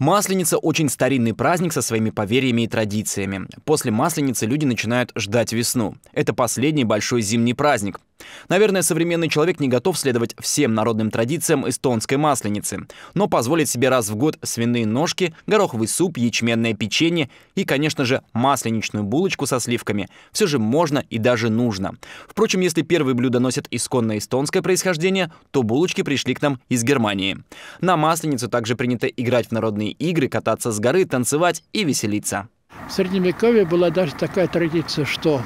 Масленица – очень старинный праздник со своими поверьями и традициями. После Масленицы люди начинают ждать весну. Это последний большой зимний праздник. Наверное, современный человек не готов следовать всем народным традициям эстонской масленицы, но позволит себе раз в год свиные ножки, гороховый суп, ячменное печенье и, конечно же, масленичную булочку со сливками. Все же можно и даже нужно. Впрочем, если первые блюда носят исконно эстонское происхождение, то булочки пришли к нам из Германии. На масленицу также принято играть в народные игры, кататься с горы, танцевать и веселиться. В Средневековье была даже такая традиция, что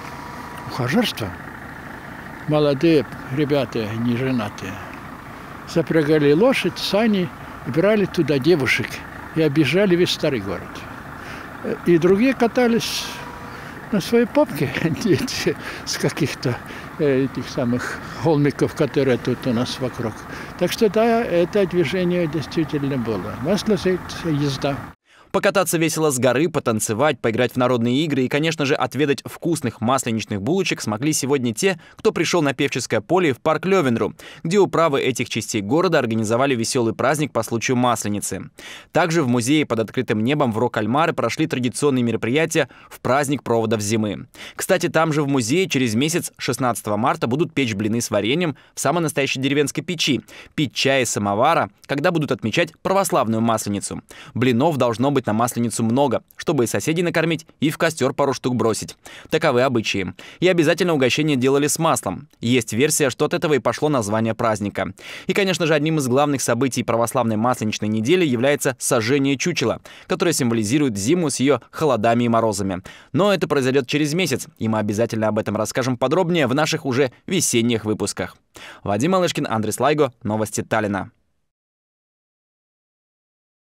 ухажерство – молодые ребята, не женатые, запрягали лошадь, сани и брали туда девушек и обижали весь старый город. Э, и другие катались на своей попке дети с каких-то э, этих самых холмиков, которые тут у нас вокруг. Так что да, это движение действительно было. У нас езда покататься весело с горы, потанцевать, поиграть в народные игры и, конечно же, отведать вкусных масленичных булочек смогли сегодня те, кто пришел на певческое поле в парк Левенру, где управы этих частей города организовали веселый праздник по случаю Масленицы. Также в музее под открытым небом в Рокальмары прошли традиционные мероприятия в праздник проводов зимы. Кстати, там же в музее через месяц, 16 марта, будут печь блины с вареньем в самой настоящей деревенской печи, пить чай из самовара, когда будут отмечать православную Масленицу. Блинов должно быть быть на масленицу много, чтобы и соседей накормить, и в костер пару штук бросить. Таковы обычаи. И обязательно угощение делали с маслом. Есть версия, что от этого и пошло название праздника. И, конечно же, одним из главных событий православной масленичной недели является сожжение чучела, которое символизирует зиму с ее холодами и морозами. Но это произойдет через месяц, и мы обязательно об этом расскажем подробнее в наших уже весенних выпусках. Вадим Малышкин, Андрей Слайго, новости Таллина.